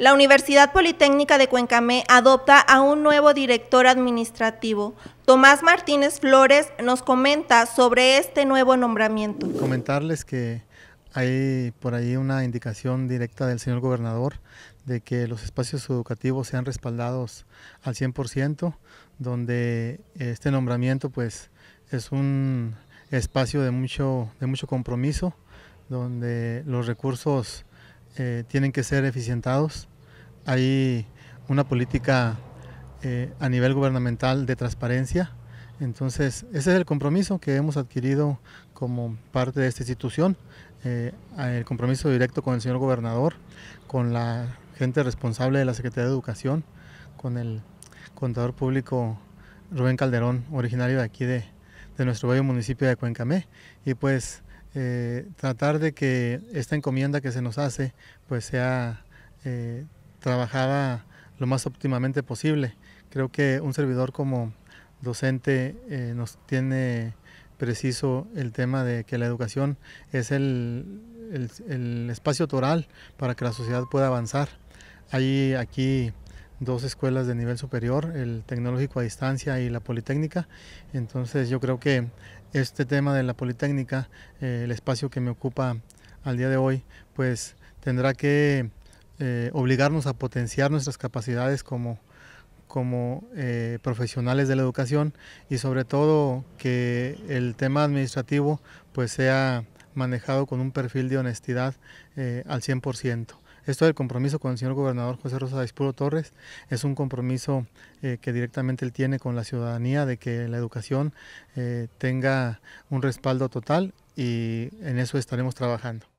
La Universidad Politécnica de Cuencamé adopta a un nuevo director administrativo. Tomás Martínez Flores nos comenta sobre este nuevo nombramiento. Comentarles que hay por ahí una indicación directa del señor gobernador de que los espacios educativos sean respaldados al 100%, donde este nombramiento pues es un espacio de mucho, de mucho compromiso, donde los recursos eh, tienen que ser eficientados hay una política eh, a nivel gubernamental de transparencia. Entonces, ese es el compromiso que hemos adquirido como parte de esta institución, eh, el compromiso directo con el señor gobernador, con la gente responsable de la Secretaría de Educación, con el contador público Rubén Calderón, originario de aquí de, nuestro bello municipio de Cuencamé, y pues eh, tratar de que esta encomienda que se nos hace pues sea trabajada lo más óptimamente posible. Creo que un servidor como docente eh, nos tiene preciso el tema de que la educación es el, el, espacio toral para que la sociedad pueda avanzar. Hay aquí dos escuelas de nivel superior, el tecnológico a distancia y la Politécnica. Entonces yo creo que este tema de la Politécnica, eh, el espacio que me ocupa al día de hoy, pues tendrá que eh, obligarnos a potenciar nuestras capacidades como, como eh, profesionales de la educación y sobre todo que el tema administrativo pues sea manejado con un perfil de honestidad eh, al 100%. Esto del compromiso con el señor gobernador José Rosa Puro Torres es un compromiso que directamente él tiene con la ciudadanía de que la educación tenga un respaldo total y en eso estaremos trabajando.